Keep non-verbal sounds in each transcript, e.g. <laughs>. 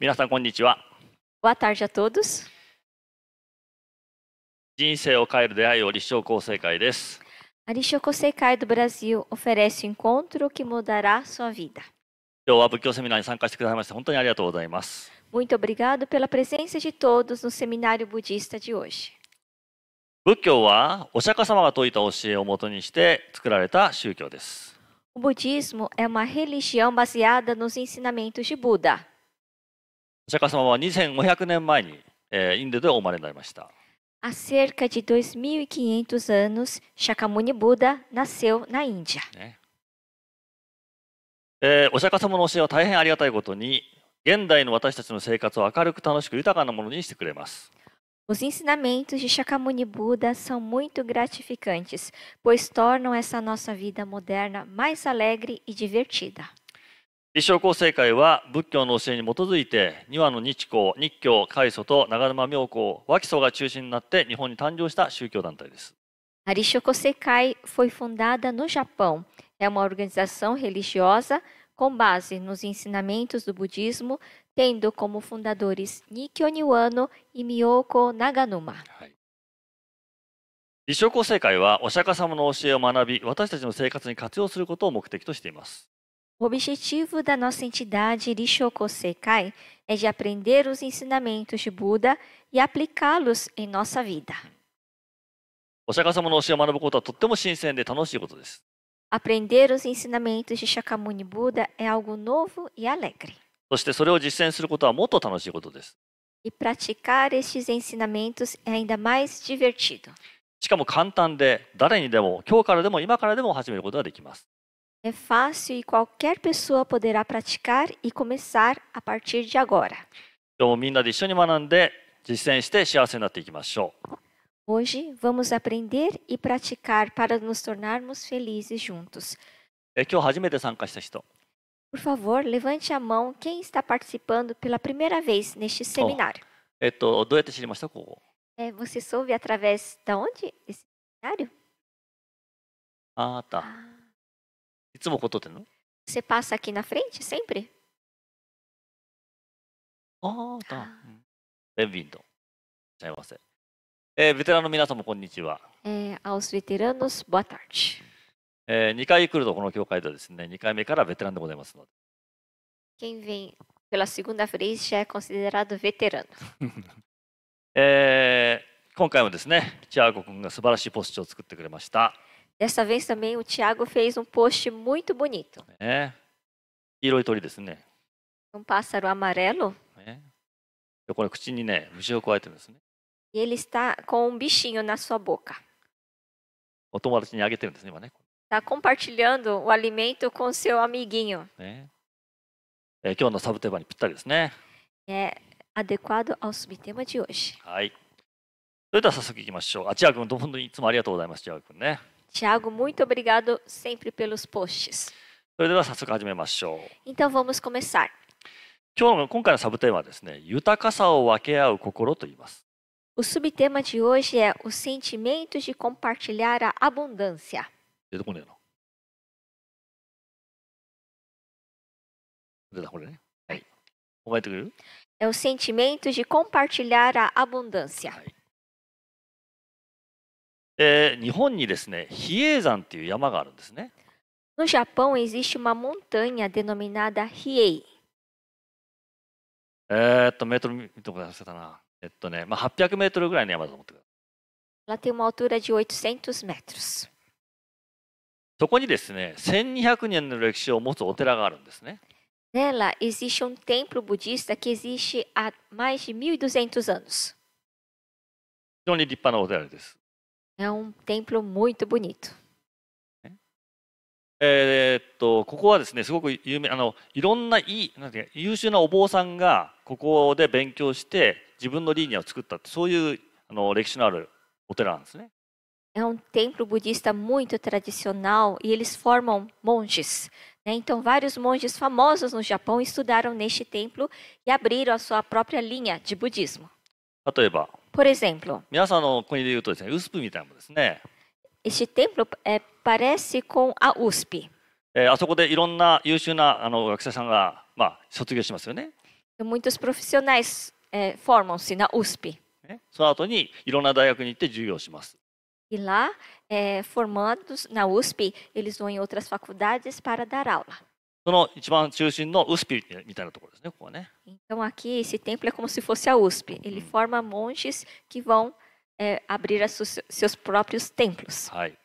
皆さんこんにちは。Boa tarde a todos. 人生を変える出会いを立正厚生会です。A Rishon do Brasil oferece o encontro que mudará sua vida. Muito obrigado pela presença de todos no seminário budista de hoje. O budismo é uma religião baseada nos ensinamentos de Buda. 釈迦様は2500年前に、えー、インドでお生まれになりました。Há cerca de 2.500 anos, Shakyamuni Buda nasceu na Índia. ねえー、お釈迦様の教えは大変ありがたいことに、現代の私たちの生活を明るく楽しく豊かなものにしてくれます。Os ensinamentos de Shakyamuni Buda são muito gratificantes, pois tornam essa nossa vida moderna mais alegre e divertida. 立正厚生会は仏教の教えに基づいて2羽の日光日教開祖と長沼妙高脇祖が中心になって日本に誕生した宗教団体です。A Rishon Kosekai foi fundada no Japão. É uma organização religiosa com base nos ensinamentos do budismo, tendo como fundadores Nikkyo Niwano e Miyoko Naganuma. はい、立正厚生会はお釈迦様の教えを学び、私たちの生活に活用することを目的としています。O objetivo da nossa entidade Rishoko Sekai é de aprender os ensinamentos de Buda e aplicá-los em nossa vida. Aprender os ensinamentos de Shakyamuni Buda é algo novo e alegre. E praticar estes ensinamentos é ainda mais divertido. しかも簡単で誰にでも今日からでも今からでも始めることができます。é fácil e qualquer pessoa poderá praticar e começar a partir de agora. Então, Hoje vamos aprender e praticar para nos tornarmos felizes juntos. Por favor, levante a mão quem está participando pela primeira vez neste oh. seminário. É, você soube através de onde esse seminário? Ah, tá. Ah. つも怒っとってんのセパサキナフレンチ、センプリ。ああ、た。ベンビンド。ちゃいませ。えベテランの皆様、こんにちは。えー、アウスベテランス、バターチ。え2回来るとこの教会でですね、2回目からベテランでございますので。<laughs> え今回もですね、チアーコ君が素晴らしいポスチを作ってくれました。Dessa vez também o Thiago fez um post muito bonito. É. Né? Um pássaro amarelo. É. Né? Né? E ele está com um bichinho na sua boca. Está compartilhando o alimento com seu amiguinho. É. É, é, é adequado ao subtema de hoje. はい。それでは早速いきましょう。あ、千秋君、どうもいつもありがとうございます、千秋君ね。Tiago, muito obrigado sempre pelos posts. Então vamos começar. O subtema de hoje é o sentimento de compartilhar a abundância. É o sentimento de compartilhar a abundância. えー、日本にですね、比叡山っていう山があるんですね。No Japão existe uma montanha denominada Hiei. えー、っと、メートル見てもらせたな。えっとね、まあ、800メートルぐらいの山だと思ってください。Ela tem uma altura de 800 metros. そこにですね、1200年の歴史を持つお寺があるんですね。Nela existe um templo budista que existe há mais de 1200 anos. 非常に立派なお寺です。É um templo muito bonito. é um templo budista muito tradicional e eles formam monges. Né? Então, vários monges famosos no Japão estudaram neste templo e abriram a sua própria linha de budismo. 例えば、por exemplo, este templo é, parece com a é, USP. Muitos profissionais é, formam-se na USP. É, e lá, é, formandos na USP, eles vão em outras faculdades para dar aula. Então aqui esse templo é como se fosse a USP. Ele hum. forma monges que vão é, abrir seus, seus próprios templos. はい。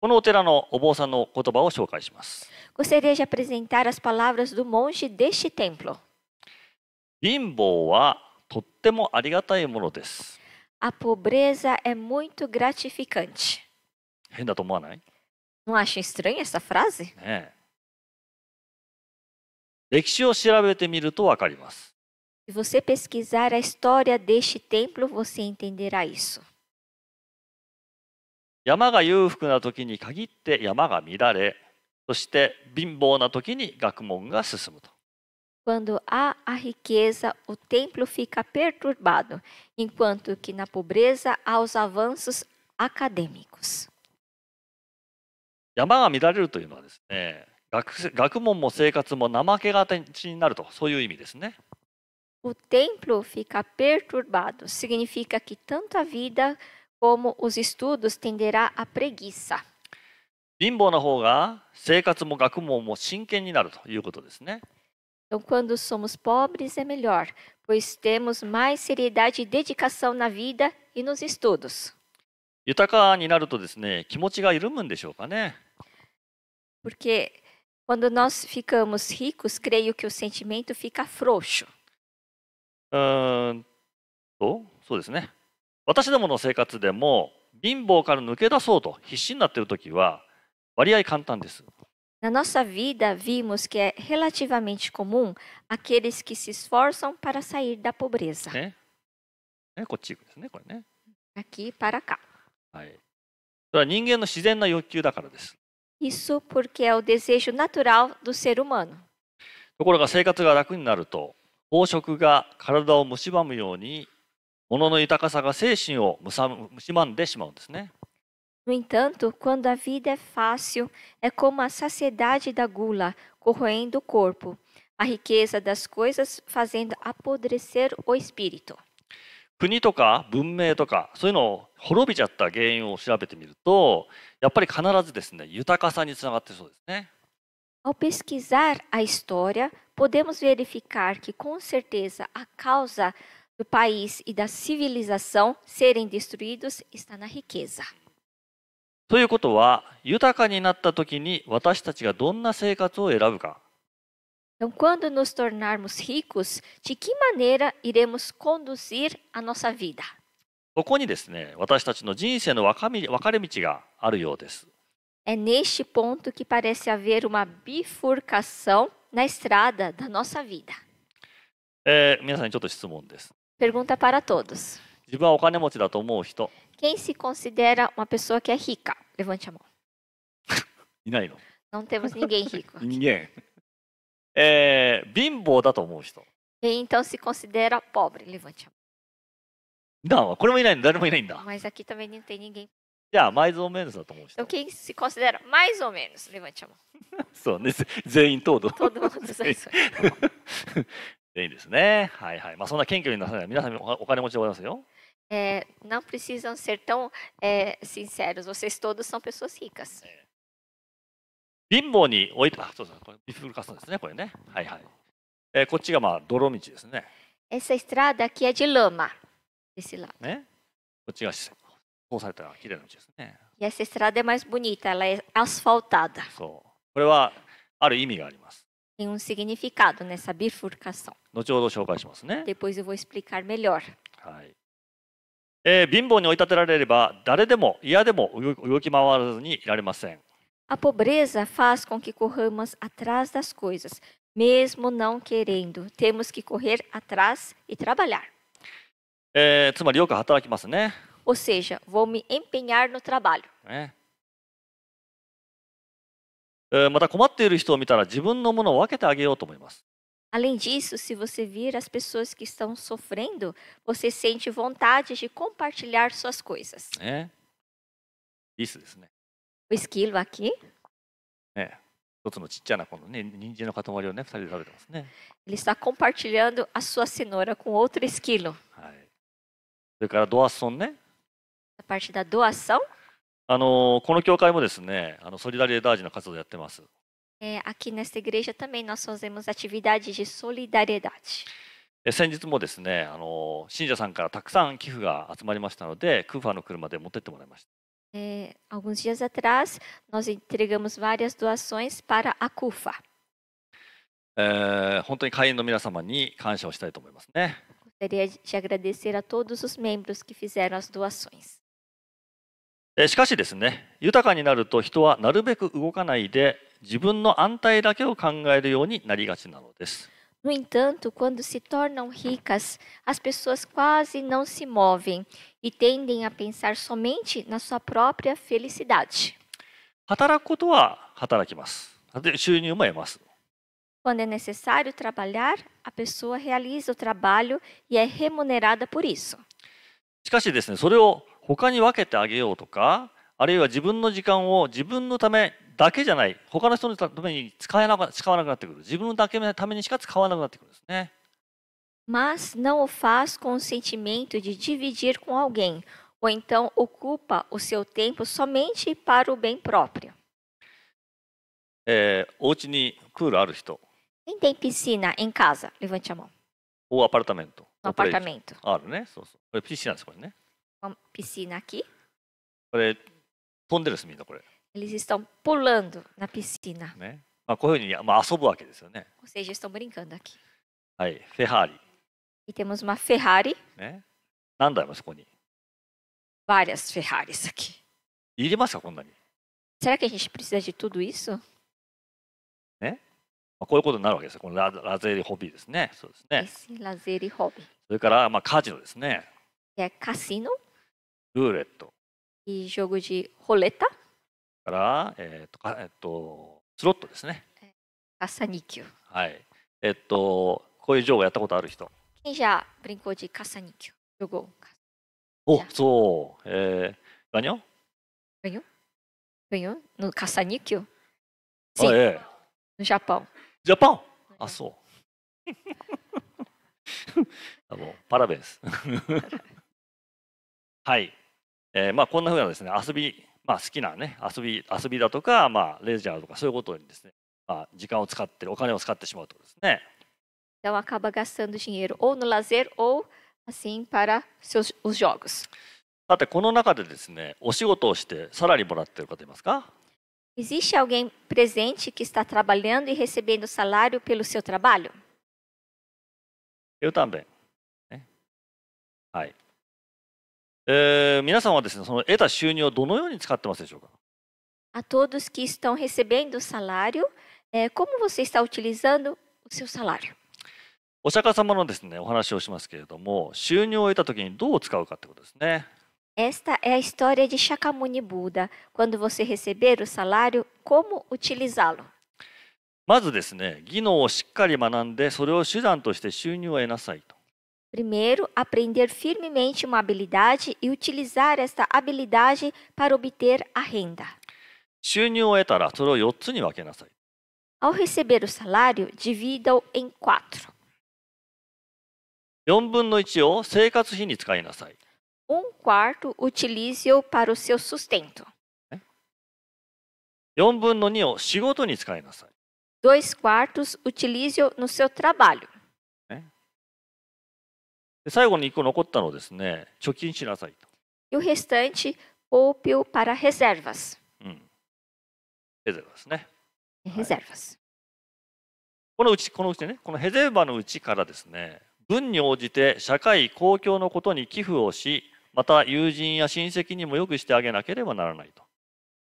このお寺のお坊さんの言葉を紹介します。Gostaria de apresentar as palavras do monge deste templo. 貧乏はとってもありがたいものです。A pobreza é muito gratificante. 変だと思わない Não acha estranha essa frase? ねえ。Né? 歴史を調べてみるとわかります。Se você pesquisar a história deste templo, você entenderá isso. 山が裕福な時に限って山が乱れ、そして貧乏な時に学問が進むと。Quando há a riqueza, o templo fica perturbado, enquanto que na pobreza há os avanços acadêmicos. 山が乱れるというのはですね、学学問も生活も怠け形になるとそういう意味ですね。O templo fica perturbado. Significa que tanto a vida como os estudos tenderá à preguiça. 貧乏な方が生活も学問も真剣になるということですね。Então, quando somos pobres, é melhor, pois temos mais seriedade e dedicação na vida e nos estudos. 豊かになると気持ちが緩むんでしょうかね。Porque Quando nós ficamos ricos, creio que o sentimento fica frouxo. うーんとそうですね私どもの生活でも貧乏から抜け出そうと必死になっている時は割合簡単です Na nossa vida, vimos que é relativamente comum aqueles que se esforçam para sair da pobreza. ねねこっち行くんですねこれね Aqui para cá. はいそれは人間の自然な欲求だからです Isso porque é o desejo natural do ser humano. ところが生活が楽になると、飽食が体を蝕むように、物の豊かさが精神を蝕んでしまうんですね。No entanto, quando a vida é fácil, é como a saciedade da gula, corroendo o corpo, a riqueza das coisas fazendo apodrecer o espírito. 国とか文明とかそういうのを滅びちゃった原因を調べてみるとやっぱり必ずですね豊かさにつながってそうですね。Ao pesquisar a história, podemos verificar que, com certeza, a causa do país e da civilização serem destruídos está na riqueza. ということは、豊かになったときに私たちがどんな生活を選ぶか。Então, quando nos tornarmos ricos, de que maneira iremos conduzir a nossa vida? É neste ponto que parece haver uma bifurcação na estrada da nossa vida. Pergunta para todos. 自分はお金持ちだと思う人。Quem se considera uma pessoa que é rica? Levante a mão. <laughs> いないの Não temos ninguém rico. Aqui. ninguém. <laughs> えー、貧乏だと思う人。Quem então se considera pobre, levante a mão. Não, これもいないの、誰もいないんだ。Mas aqui também não tem ninguém. じゃあ、mais ou menos だと思う人 Então。quem se considera mais ou menos, levante a mão. そうね、全員東堂。Todo mundo sai só. 全員ですね。はいはい。まあ、そんな謙虚になさない皆さんおお金持ちでございますよ。É, não precisam ser tão é, sinceros, vocês todos são pessoas ricas. É. 貧乏に置いた、そうそう、これ、ビフルカスですね、これね。はいはい。えこっちがまあ、泥道ですね。え、そしたら、だきやじるま。ね。こっちが、こうされたら、綺麗な道ですね。いや、そしたら、でも、ボニータ、アスすァルタだ。そう。これは、ある意味があります。Tem um significado nessa bifurcação. Depois eu vou explicar melhor. É, 貧乏に追い立てられれば誰でも嫌でも動き回らずにいられません。A pobreza faz com que corramos atrás das coisas, mesmo não querendo. Temos que correr atrás e trabalhar. É, Ou seja, vou me empenhar no trabalho. É. また困っている人を見たら自分のものを分けてあげようと思います。Além é, disso, se você vir as pessoas que estão sofrendo, você sente vontade de compartilhar suas coisas. É. Isso, né? ウイスキー脇。ね、一つのちっちゃなこのね、人参の塊をね、二人で食べてますね。Ele está compartilhando a sua cenoura com outro esquilo. はい。それからドアソンね。A parte da doação. あのこの教会もですね、あのソリダリエダージの活動をやってます。え、aqui nesta igreja também nós fazemos atividades de solidariedade. 先日もですねあの信者さんからたくさん寄付が集まりましたのでクーファーの車で持ってってもらいました。É, alguns dias atrás, nós entregamos várias doações para a CUFA. えー、本当に会員の皆様に感謝をしたいと思いますね。Gostaria de agradecer a todos os membros que fizeram as doações. えーしかしですね、豊かになると人はなるべく動かないで自分の安泰だけを考えるようになりがちなのです。No entanto, quando se tornam ricas, as pessoas quase não se movem e tendem a pensar somente na sua própria felicidade. Quando é necessário trabalhar, a pessoa realiza o trabalho e é remunerada por isso. しかしですね、それを他に分けてあげようとか、あるいは自分の時間を自分のため mas não o faz com o sentimento de dividir com alguém, ou então ocupa o seu tempo somente para o bem próprio. Quem tem piscina em casa? Levante a mão. Ou apartamento. No apartamento. Ah, né? So, so. これ piscina ですこれね。Uma piscina aqui. これ飛んでるんですみんなこれ。eles estão pulando na piscina. Né? まあ、こういうふうに、まあ、遊ぶわけですよね。Ou seja, estão brincando aqui. はい、フェハーリ。E temos uma Ferrari. ね、何台もそこに。Várias Ferraris aqui. いりますか、こんなに。Será que a gente precisa de tudo isso? ね。まあ、こういうことになるわけですよ。このララゼリホビーですね。そうですね。Esse lazer é e hobby. それから、まあ、カジノですね。É cassino ルーレット。E jogo de roleta. から、えーとかえー、とスロットですね。アッ級。はい。えっ、と、こういうーをやったことある人。金社ブリンコジカサお、そう。えー、ガニョガニョガニョのカッサ2級。あ、ええジャパン。ジャパンあ、そう。あのパラベンス。<laughs> はい。えー、まあこんなふうなですね遊びまあ、好きな、ね、遊び遊びだとか、まあ、レジャーとかそういうことにですね、まあ、時間を使ってお金を使ってしまうとですね。Então acaba gastando dinheiro ou no lazer ou assim para seus, os jogos. さてこの中でですね、お仕事をしてサラリーもらっている方いますか Existe alguém presente que está trabalhando e recebendo salário pelo seu trabalho? Eu também. Né? Aí. えー、皆さんはですね、その得た収入をどのように使ってますでしょうか A todos que estão recebendo o salário, é, como você está utilizando o seu salário? お釈迦様のですね、お話をしますけれども、収入を得たときにどう使うかってことですね。Esta é a história de Shakyamuni Buda. Quando você receber o salário, como utilizá-lo? まずですね、技能をしっかり学んで、それを手段として収入を得なさいと。Primeiro, aprender firmemente uma habilidade e utilizar esta habilidade para obter a renda. Ao receber o salário, divida-o em quatro. Um 1 quarto utilize-o para o seu sustento. É? Dois 2 quartos utilize-o no seu trabalho. で最後に1個残ったのですね、貯金しなさいと。E o restante poupe-o para reservas. ですね。このうち、このうちね、このヘゼーバのうちからですね、分に応じて社会、公共のことに寄付をし、また友人や親戚にもよくしてあげなければならないと。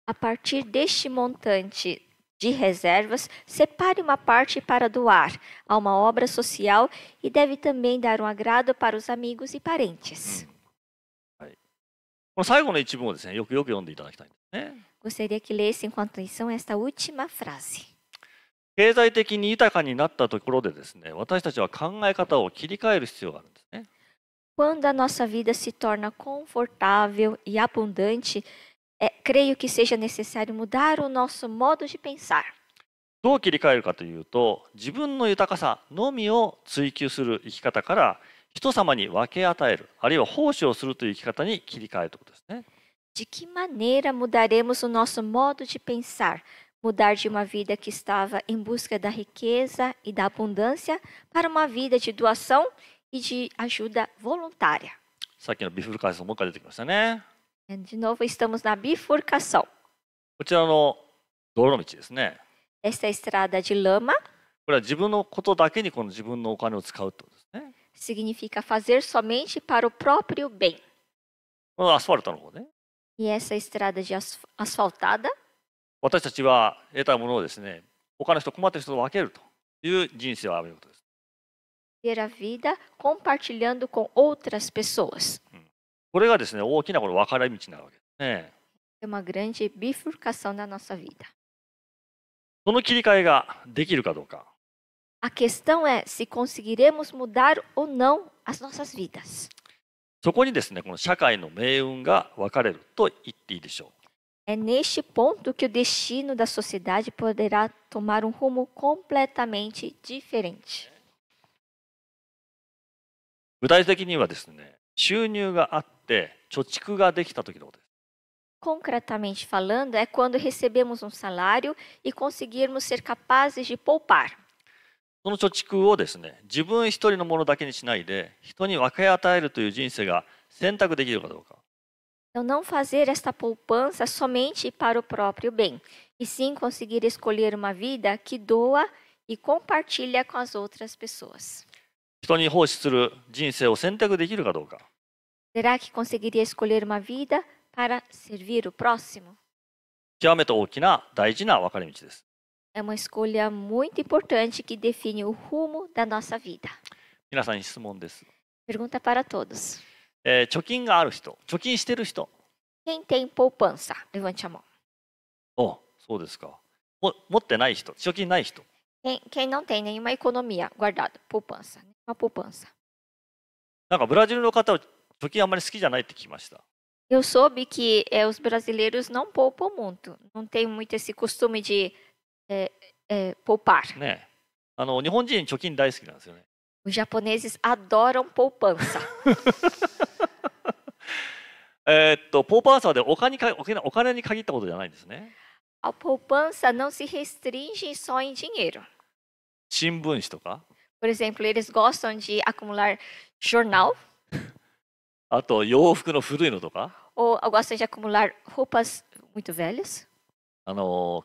A partir deste montante de reservas, separe uma parte para doar a uma obra social e deve também dar um agrado para os amigos e parentes. Gostaria que lessem com atenção esta última frase. 経済的に豊かになったところでですね、私たちは考え方を切り替える必要があるんですね。Quando a nossa vida se torna confortável e abundante, é, creio que seja necessário mudar o nosso modo de pensar. どう切り替えるかというと自分の豊かさのみを追求する生き方から人様に分け与えるあるいは奉仕をするという生き方に切り替えるということですね。De que maneira mudaremos o nosso modo de pensar? Mudar de uma vida que estava em busca da riqueza e da abundância para uma vida de doação e de ajuda voluntária. さっきのビフルカースもう一回出てきましたね。é, de novo, estamos na bifurcação. こちらの道路道ですね。Esta é a estrada de lama Significa fazer somente para o próprio bem. E essa é estrada de asf- asfaltada 私たちは得たものをですね、他の人困ってる人と分けるという人生を歩むことです。ter a vida compartilhando com outras pessoas. これがですね、大きなこの分かれ道なわけですね。É uma grande bifurcação da nossa vida. その切り替えができるかどうか。A questão é se conseguiremos mudar ou não as nossas vidas. そこにですね、この社会の命運が分かれると言っていいでしょう。É neste ponto que o destino da sociedade poderá tomar um rumo completamente diferente. 具体的にはですね、収入があっって貯蓄ができた時のことです。Concretamente falando, é quando recebemos um salário e conseguirmos ser capazes de poupar. その貯蓄を自分一人のものだけにしないで、人に分け与えるという人生が選択できるかどうか。Então, não fazer esta poupança somente para o próprio bem, e sim conseguir escolher uma vida que doa e compartilha com as outras pessoas. 人に奉仕する人生を選択できるかどうか。Será que conseguiria escolher uma vida para servir o próximo? É uma escolha muito importante que define o rumo da nossa vida. Pergunta para todos. Quem tem poupança? Levante a mão. お、そうですか。も持ってない人、貯金ない人。Quem, quem não tem nenhuma economia guardada, poupança, uma poupança. なんかブラジルの方を時あまり好きじゃないって聞きました。Eu soube que é, os brasileiros não poupam muito, não tem muito esse costume de é, é, poupar. ね。あの日本人貯金大好きなんですよね。Os japoneses adoram poupança. <laughs> A poupança não se restringe só em dinheiro. Por exemplo, eles gostam de acumular jornal. <laughs> あと洋服の古いのとか Ou gosta de acumular roupas muito velhas. Ou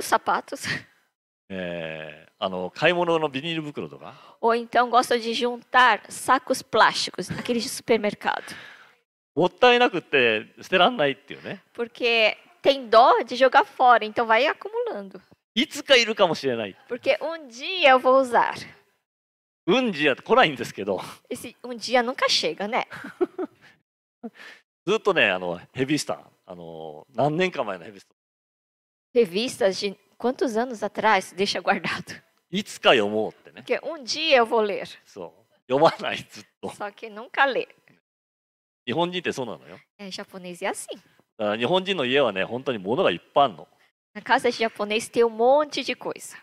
sapatos. <laughs> えー、あの買い物のビニール袋とか Ou então gosta de juntar sacos plásticos, aqueles de supermercado. <laughs> もったいなくって捨てらんないっていうね Porque tem dó de jogar fora, então vai acumulando. <laughs> Porque um dia eu vou usar. um dia, 来ないんですけど。Esse um dia nunca chega, né? ずっとね、あのヘビスター、あの何年か前のヘビスター。Revistas de quantos anos atrás? Deixa guardado. いつか読もうってね。Que um dia eu vou ler. そう。読まないずっと。Só que nunca lê. 日本人ってそうなのよ。É, japonês é assim. 日本人の家はね、本当に物がいっぱいあるの。Na casa de japonês tem um monte de coisa.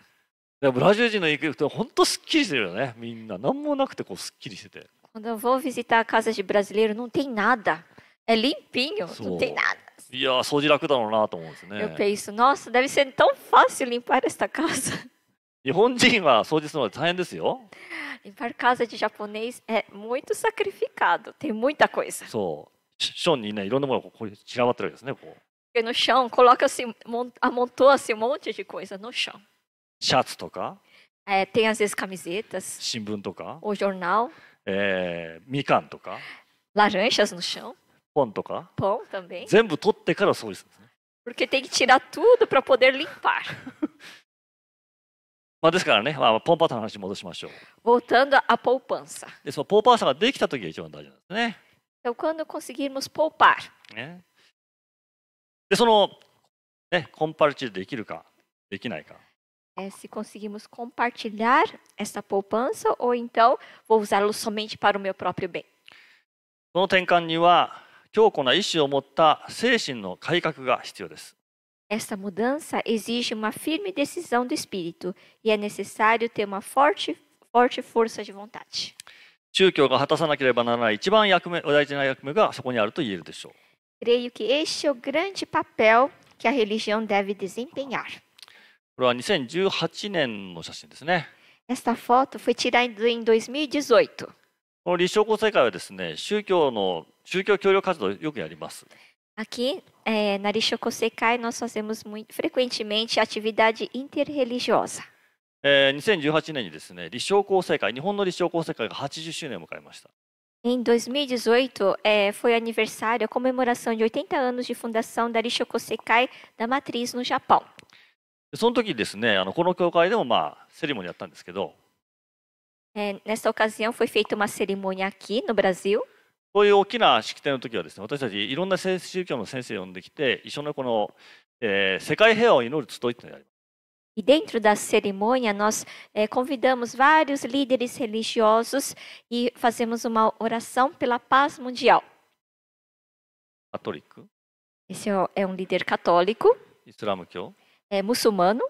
ブラジル人の行くと本当すっきりしてるよね。みんな何もなくてこうすっきりしてて。Quando eu vou visitar casas de brasileiro, não tem nada. É limpinho, não tem nada. いや、掃除楽だろうなと思うんですね。Eu penso, nossa, deve ser tão fácil limpar esta casa. <laughs> 日本人は掃除するのは大変ですよ。Limpar casa de japonês é muito sacrificado, tem muita coisa. そう。ションにね、いろんなものがこう散らばってるわけですね、こう。Porque no chão, coloca-se, amontoa-se um monte de coisa no chão. シャツとか、テンセスカミセー新聞とか、お j o r n a みかんとか、laranjas no c h ã ポンとか、ポン t a 全部取ってからそうですね。porque tem que tirar <laughs> まあですからね、まあ、ポンパーサの話に戻しましょう。voltando a poupança。で、そのポンパーサができたときが一番大事なんですね。e n t conseguirmos poupar。で、その、ね、コンパルチルできるか、できないか。é, se conseguimos compartilhar essa poupança ou então vou usá-lo somente para o meu próprio bem. この転換には強固な意志を持った精神の改革が必要です。Esta mudança exige uma firme decisão do espírito e é necessário ter uma forte, forte força de vontade. 宗教が果たさなければならない一番役目大事な役目がそこにあると言えるでしょう。Creio que este é o grande papel que a religião deve desempenhar. これは2018年の写真ですね。Esta foto foi tirada em 2018. この立正厚生会はですね、宗教の宗教協力活動をよくやります。Aqui, eh, na Rishokosekai, nós fazemos muito, frequentemente atividade interreligiosa. えー、2018年にですね、立正厚生会、日本の立正厚生会が80周年を迎えました。Em 2018, eh, foi aniversário, a comemoração de 80 anos de fundação da Rishokosekai da Matriz, no Japão. その時ですね、あのこの教会でもまあセレモニーやったんですけど。É, nesta ocasião foi feita uma cerimônia aqui no Brasil. こういう大きな式典の時はですね、私たちいろんな宗教の先生を呼んできて、一緒のこの、えー、世界平和を祈る集いってのをやります。E dentro da cerimônia, nós eh, convidamos vários líderes religiosos e fazemos uma oração pela paz mundial. Católico. Esse é, é um líder católico. Islâmico. é muçulmano,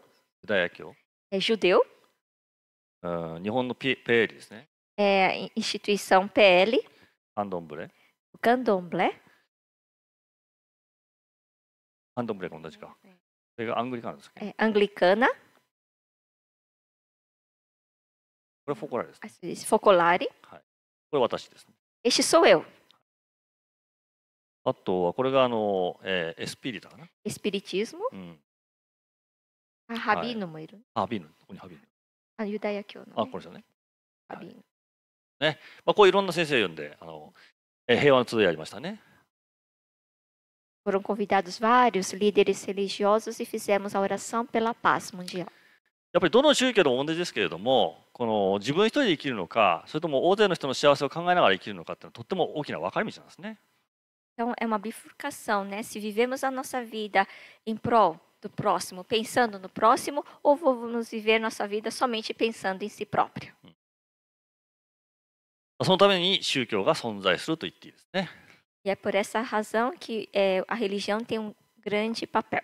é judeu, ah, né? é instituição PL, Candomblé. candomblé, é anglicana, é これ私ですね。este assim, é sou eu, あとはこれがあの、えーエスピリタかな。espiritismo, é, né? うん。Hum. あハビーヌもいる。あ、ハビーここにハビーあユダヤ教の、ね、あ、これですよね。ハビーはい、ね、まあ、こういろんな先生を呼んで、あの、え平和の集いやりましたね。Foram convidados vários líderes religiosos e fizemos a oração pela paz mundial. やっぱりどの宗教でも同じですけれども、この自分一人で生きるのか、それとも大勢の人の幸せを考えながら生きるのかっていうのはとっても大きな分かれ道なんですね。Então é uma bifurcação, né? Se vivemos a nossa vida em prol do próximo, pensando no próximo, ou vamos viver nossa vida somente pensando em si próprio? E é por essa razão que é, a religião tem um grande papel.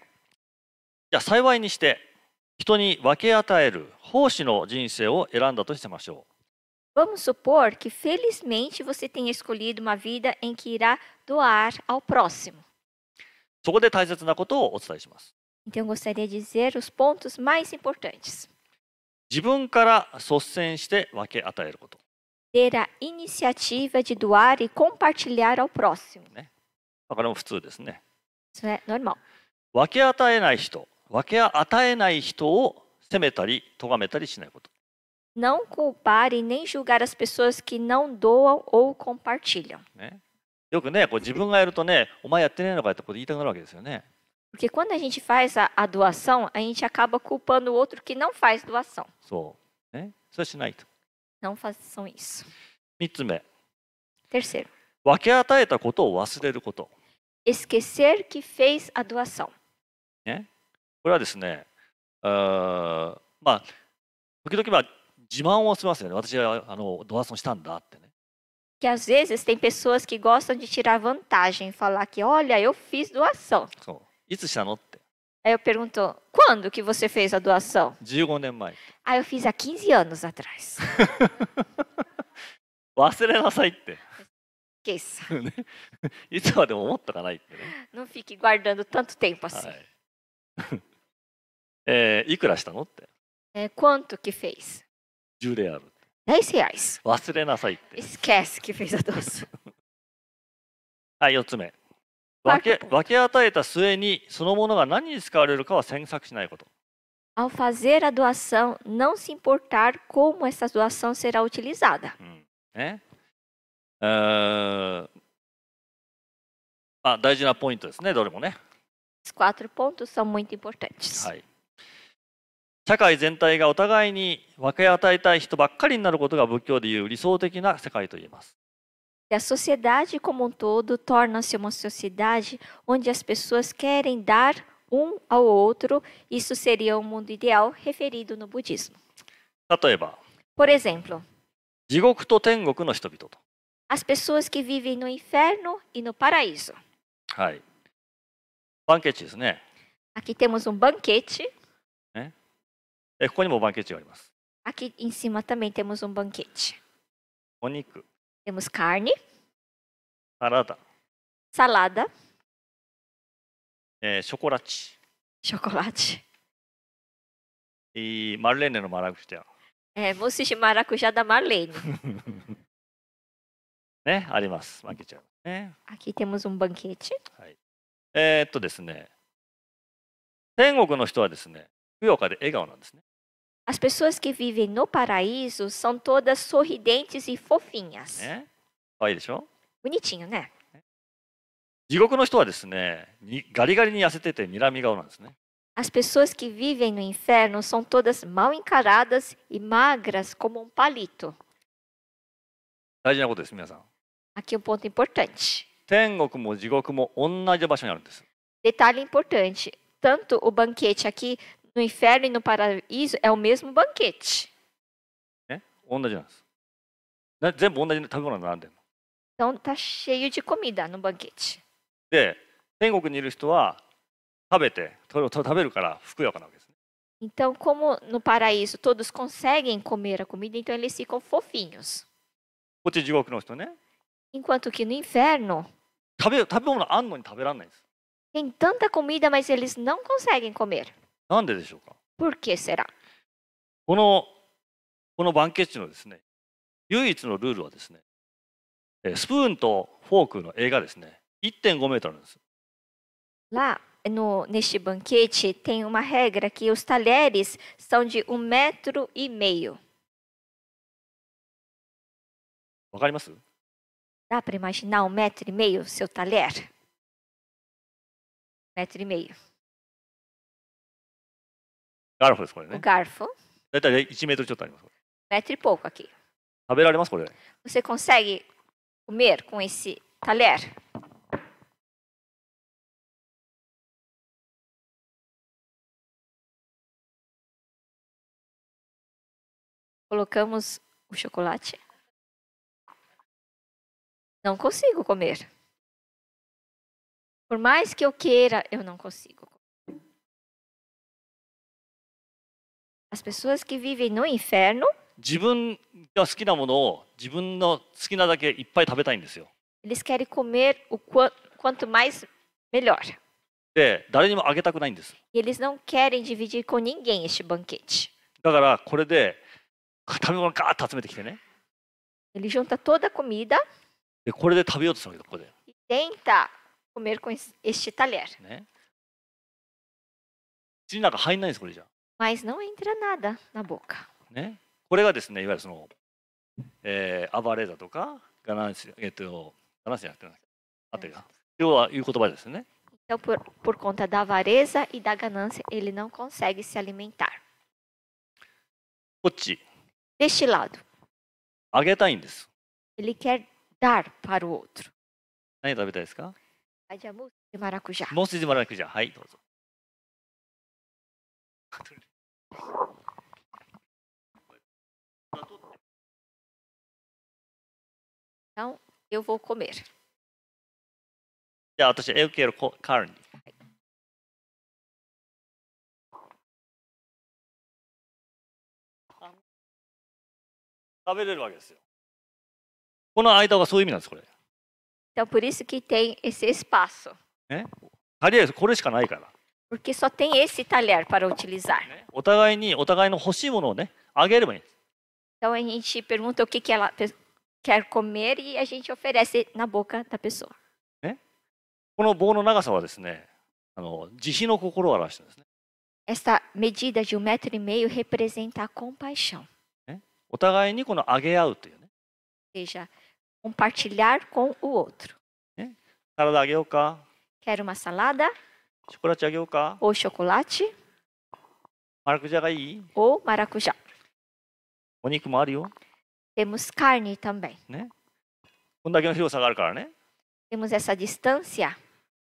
Vamos supor que felizmente você tenha escolhido uma vida em que irá doar ao próximo. そこで大切なことをお伝えします。Então, eu gostaria de dizer os pontos mais importantes. 自分から率先して分け与えること。Ter a iniciativa de doar e compartilhar ao próximo. ね、これも普通ですね。Isso é normal. 分け与えない人、分け与えない人を責めたり、咎めたりしないこと。Não culpar e nem julgar as pessoas que não doam ou compartilham. ね、よくね、こう自分がやるとね、お前やってないのかってこと言いたくなるわけですよね。Porque quando a gente faz a, a doação, a gente acaba culpando o outro que não faz doação. É? Não façam isso. 3つ目。Terceiro. Esquecer que fez a doação. ね、これはですね、あまあ、時々、まあ、自慢をしますよね。私はあのドアソンしたんだってね。Que é? ah, às vezes tem pessoas que gostam de tirar vantagem, falar que, olha, eu fiz doação. そう。いつしたのって。Aí eu perguntou, quando que você fez a doação? 15年前。Ah, eu fiz há 15 anos atrás. 忘れなさいって。Esqueça. いつまでも思ったかないって、ね。Não fique guardando tanto tempo assim. はいえー、いくらしたのって。えー、quanto que fez? 10レアル。10 reais. 忘れなさいって。Esquece que fez a doação. はい、4つ目。分け分け与えた末にそのものが何に使われるかは詮索しないこと。Ao fazer a doação, não se importar como essa doação será utilizada. まあ、大事なポイントですね、どれもね。Os quatro pontos são muito importantes. は社会全体がお互いに分け与えたい人ばっかりになることが仏教でいう理想的な世界と言えます。E a sociedade como um todo torna-se uma sociedade onde as pessoas querem dar um ao outro. Isso seria o um mundo ideal referido no budismo. Por exemplo, as pessoas que vivem no inferno e no paraíso. Aqui temos um banquete. Eh, Aqui em cima também temos um banquete. お肉、Temos carne. Sarada. Salada. É, chocolate. Chocolate. E Marlene no maracujá. É, vou assistir maracujá da Marlene. né? Arimas, Maki-chan. Né? Aqui temos um banquete. はい。えー、っとですね。天国の人はですね、ふくよかで笑顔なんですね。As pessoas que vivem no paraíso são todas sorridentes e fofinhas. ね。可愛いでしょ é? Bonitinho, né? As pessoas que vivem no inferno são todas mal encaradas e magras como um palito. Aqui um ponto importante. Detalhe importante: tanto o banquete aqui no inferno e no paraíso é o mesmo banquete. É? é tá então tá cheio de comida no banquete. É, ah, então, como no paraíso todos conseguem comer a comida, então eles ficam fofinhos. Né? Enquanto que no inferno, é tem tanta comida, mas eles não conseguem comer. なんででしょうか Por que será? この、このバンケッチのですね、唯一のルールはですね、スプーンとフォークの絵がですね、1.5メートルなんです。Lá no, neste banquete tem uma regra que os talheres são de um metro e meio. わかります Dá para imaginar um metro e meio seu talher? Um metro e meio. ガルフですこれね。O garfo. だいたい1 metro e pouco aqui. Você consegue comer com esse talher? Colocamos o o chocolate. Não consigo comer. Por mais que eu queira, eu não consigo. As pessoas que vivem no inferno Eles querem comer o quanto mais melhor. で、誰にもあげたくないんです。E eles não querem dividir com ninguém este banquete. だからこれで食べ物ガーッと集めてきてね。Ele junta toda a comida E tenta comer com este talher. ね。口の中入んないんです、これじゃ。mas não entra nada na boca. ね、これがですねいわゆるその、えー、暴れだとかガランシ、えっ、ー、とガランシじゃなくてあてが要はいう言葉ですね。Então, por, por conta da avareza e da ganância, ele não consegue se alimentar. Deste lado. Ele quer dar para o outro. 何食べたいですか Mousse de maracujá. Mousse de maracujá. はい、どうぞ。Então, eu vou comer. じゃあ私、eu quero carne. Right. 食べれるわけですよ。この間はそういう意味なんです、これ。Então, por isso que tem esse espaço. ね、とりあえずこれしかないから。porque só tem esse talher para utilizar. Então a gente pergunta o que, que ela quer comer e a gente oferece na boca da pessoa. Essa medida de um metro e meio representa a compaixão. Ou seja, compartilhar com o outro. Quer uma salada? chocolate agioka. Ou chocolate. Maracujá gai. Ou maracujá. Oniku mo aru yo. Temos carne também. Né? こんだけの広さがあるからね。Temos essa distância.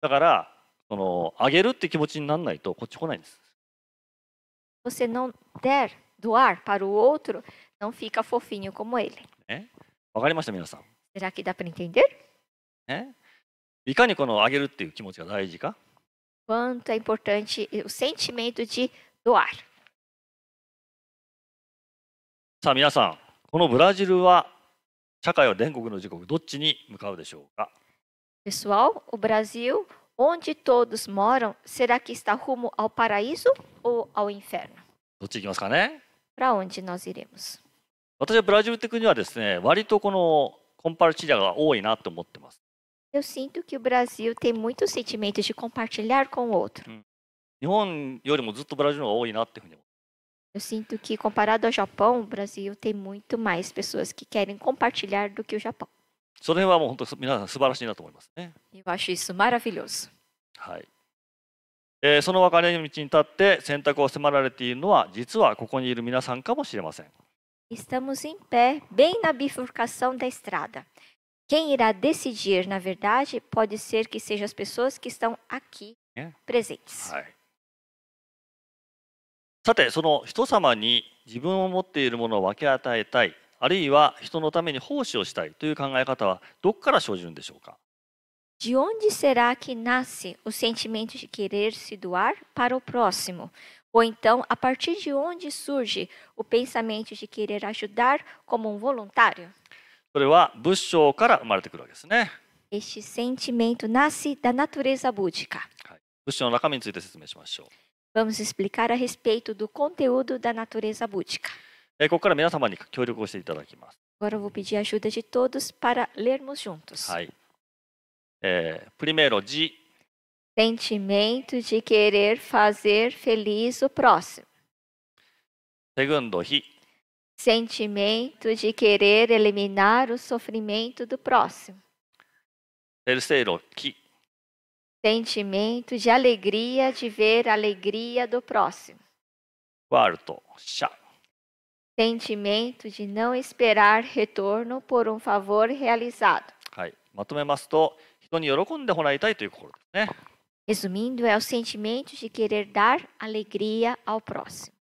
だから、そのあげるって気持ちにならないとこっち来ないんです。Você não der doar para o outro, não fica fofinho como ele. ね、わかりました皆さん。Será que dá para entender? ね、いかにこのあげるっていう気持ちが大事か。quanto é importante o sentimento de doar. さあ皆さん、このブラジルは社会は全国の時刻どっちに向かうでしょうか Pessoal, o Brasil, onde todos moram, será que está rumo ao paraíso ou ao inferno? どっち行きますかね Para onde nós iremos? 私はブラジルって国はですね、割とこのコンパルチリアが多いなと思ってます。Eu sinto que o Brasil tem muitos sentimentos de compartilhar com o outro. Eu sinto que, comparado ao Japão, o Brasil tem muito mais pessoas que querem compartilhar do que o Japão. Eu acho isso maravilhoso. はい。えーその分かれ道に立って選択を迫られているのは実はここにいる皆さんかもしれません。Estamos em pé, bem na bifurcação da estrada. Quem irá decidir, na verdade, pode ser que sejam as pessoas que estão aqui yeah. É? presentes. さて、その人様に自分を持っているものを分け与えたい、あるいは人のために奉仕をしたいという考え方はどこから生じるんでしょうか De onde será que nasce o sentimento de querer se doar para o próximo? Ou então, a partir de onde surge o pensamento de querer ajudar como um voluntário? それは仏性から生まれてくるわけですね。Este sentimento nasce da natureza búdica. Vamos explicar a respeito do conteúdo da natureza búdica. eu vou pedir a ajuda de todos para lermos juntos. Primeiro, de sentimento de querer fazer feliz o próximo. Segundo, hi sentimento de querer eliminar o sofrimento do próximo. Terceiro, ki. Sentimento de alegria de ver a alegria do próximo. Quarto, sha. Sentimento de não esperar retorno por um favor realizado. Resumindo, é o sentimento de querer dar alegria ao próximo.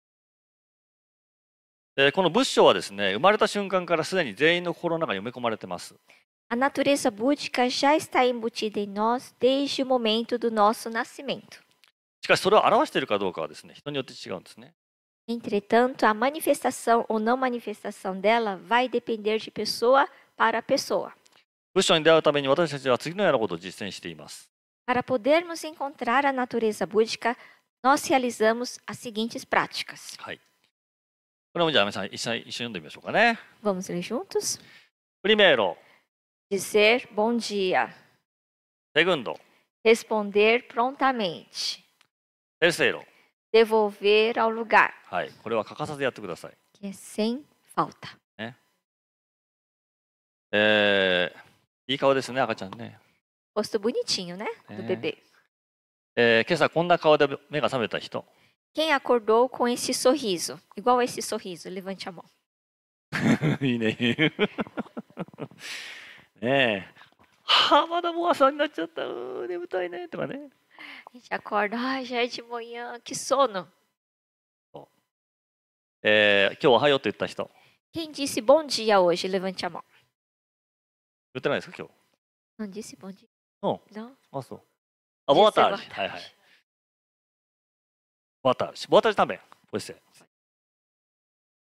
でこの仏性はですね生まれた瞬間からすでに全員の心の中に埋め込まれています。A natureza búdica já está embutida em nós desde o momento do nosso nascimento. しかしそれを表しているかどうかは人によって違うんですね。Entretanto, a manifestação ou não manifestação dela vai depender de pessoa para pessoa. 仏性に出会うために私たちは次のようなことを実践しています。Para podermos encontrar a natureza búdica, nós realizamos as seguintes práticas. はい。これもじゃあ、皆さん一緒一緒読んでみましょうかね。Vamos ler juntos? Primeiro. Dizer bom dia. Segundo. Responder prontamente. Terceiro. Devolver ao lugar. はい、これは欠かさずやってください。Que é sem falta. ね。えー、いい顔ですね、赤ちゃんね。Rosto bonitinho, né? Do bebê. え今朝こんな顔で目が覚めた人。Quem acordou com esse sorriso? Igual a esse sorriso, levante a mão. <laughs> <laughs> é. Né? A gente acorda, ah, já é de manhã, que sono. É, quem disse bom dia hoje? Levante a mão. Não disse bom dia. Não. Não. Ah, boa é tarde. Boa tarde. ボタジ。ボタジ多分、これですね。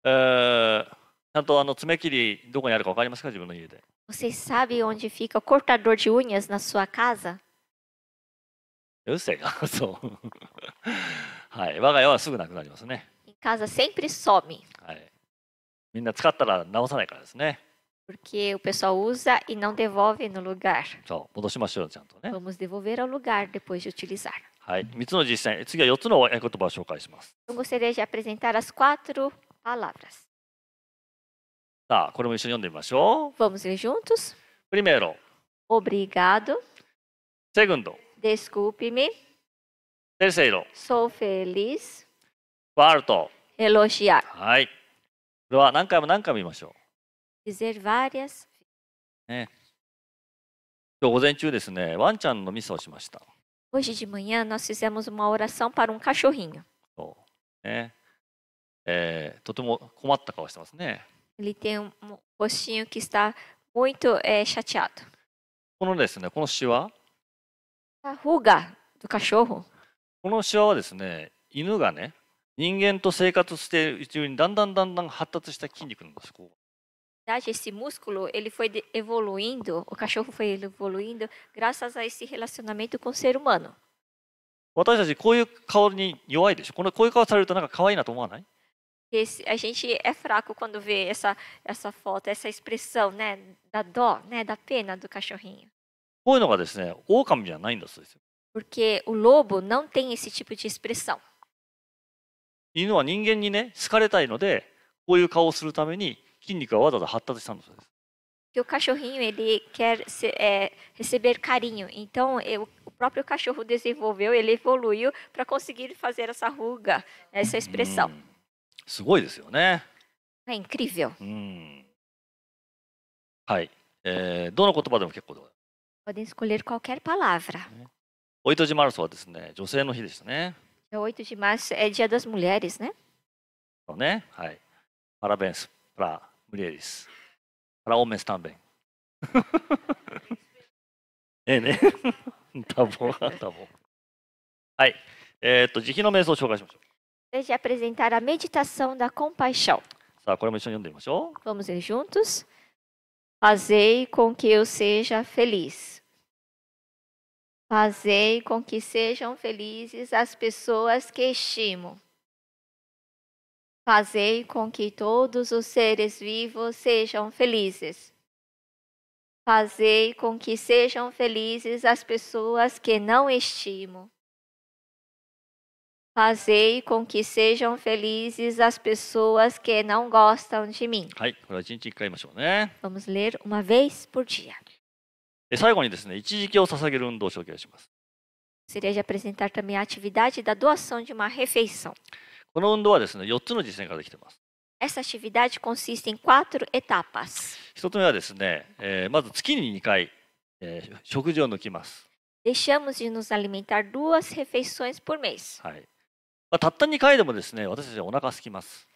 Uh, ちゃんとあの爪切りどこにあるか分かりますか自分の家で。Você ah, sabe onde fica o cortador de unhas na sua casa? Eu sei, うっせえそう。はい、我が家はすぐなくなりますね。Em <laughs> casa sempre some. はい。みんな使ったら直さないからですね。Porque o pessoal usa e não devolve no lugar. vamos devolver ao lugar depois de utilizar. はい、3つの実践、次は4つの言葉を紹介します。gostaria de apresentar as quatro palavras. さあ、これも一緒に読んでみましょう。Vamos ler juntos? Primeiro. Obrigado. Segundo. Desculpe-me. Terceiro. Sou feliz. Quarto. Elogiar. はい。こは何回も何回も言いましょう。Dizer várias. 今日午前中ですね、ワンちゃんのミスをしました。Hoje de manhã nós fizemos uma oração para um cachorrinho. そうねえー、とても困った顔してますね。Ele tem um rostinho que está muito é, chateado. このですね、このシワ、A ruga do cachorro このシワはですね、犬がね、人間と生活しているうちにだんだんだんだん発達した筋肉なんです。こう verdade, esse músculo ele foi evoluindo, o cachorro foi evoluindo graças a esse relacionamento com o ser humano. Esse, a gente é fraco quando vê essa, essa foto, essa expressão né, da dó, né, da pena do cachorrinho. Porque o lobo não tem esse tipo de expressão. 犬は人間にね、好かれたいので、こういう顔をするために筋肉がわざわざ発達したんだそうです。que o cachorrinho ele quer se, é, receber carinho. Então, eu, o próprio cachorro desenvolveu, ele evoluiu para conseguir fazer essa ruga, essa expressão. Hum, É incrível. Hum. É, escolher qualquer palavra. 8 é. de março é dia das mulheres, né? Então, né? Parabéns para mulheres. Para homens também. também. ええね。tá <laughs> bom, né? <laughs> tá bom. はい。えー、っと、慈悲の瞑想を紹介しましょう。Deixe <laughs> tá é, é apresentar a meditação da compaixão. Tá, Vamos ler juntos. Fazei com que eu seja feliz. Fazei com que sejam felizes as pessoas que estimo. Fazei com que todos os seres vivos sejam felizes. Fazei com que sejam felizes as pessoas que não estimo. Fazei com que sejam felizes as pessoas que não gostam de mim. Né? Vamos ler uma vez por dia. Seria de apresentar também a atividade da doação de uma refeição. この運動はですね、4つの実践からできています。Essa atividade consiste em quatro etapas. 一つ目はですね、えー、まず月に2回、えー、食事を抜きます。Deixamos de nos alimentar duas refeições por mês. はい。まあ、たった2回でもですね、私たちはお腹空きます。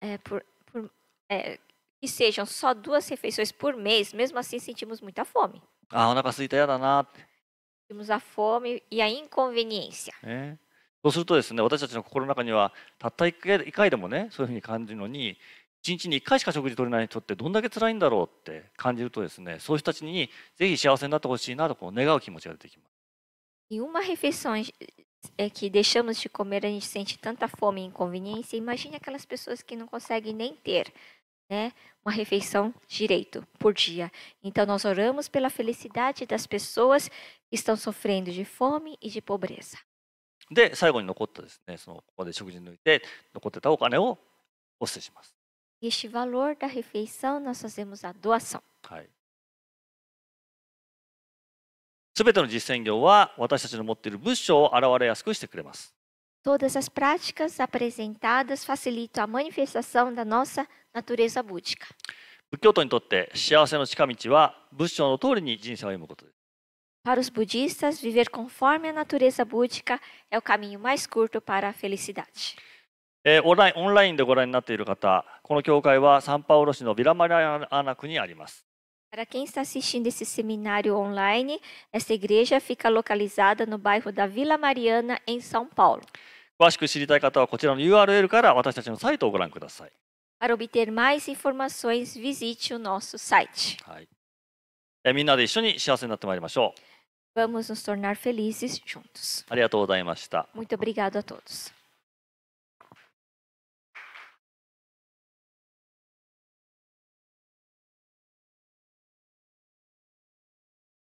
えー、por, por, えー que sejam só duas refeições por mês, mesmo assim sentimos muita fome. Ah, お腹空いたやだな Sentimos a fome e a inconveniência. ね。そうするとですね私たちの心の中にはたった1回でもねそういうふうに感じるのに1日に1回しか食事取れない人ってどんだけ辛いんだろうって感じるとですねそういう人たちにぜひ幸せになってほしいなとこう願う気持ちが出てきます。Em uma refeição é que deixamos de comer, a gente sente tanta fome e inconveniência. Imagine aquelas pessoas que não conseguem nem ter né, uma refeição direito por dia. Então, nós oramos pela felicidade das pessoas que estão sofrendo de fome e de pobreza. で最後に残ったですねそのここで食事抜いて残ってたお金をお捨てします。Este valor da refeição nós fazemos a doação. はい。すべての実践業は私たちの持っている物証を現れやすくしてくれます。Todas as práticas apresentadas facilitam a manifestação da nossa natureza búdica. 仏教徒にとって幸せの近道は仏性の通りに人生を歩むことです。Para os budistas, viver conforme a natureza búdica é o caminho mais curto para a felicidade. えー、オンラインオンラインでご覧になっている方、この教会はサンパウロ市のビラマリアナ区にあります。Para é, quem está assistindo esse seminário online, essa igreja fica localizada no bairro da Vila Mariana, em São Paulo. Para obter mais informações, visite o nosso site. はい。えー、みんなで一緒に幸せになってまいりましょう。Vamos nos tornar felizes juntos. Muito obrigado a todos.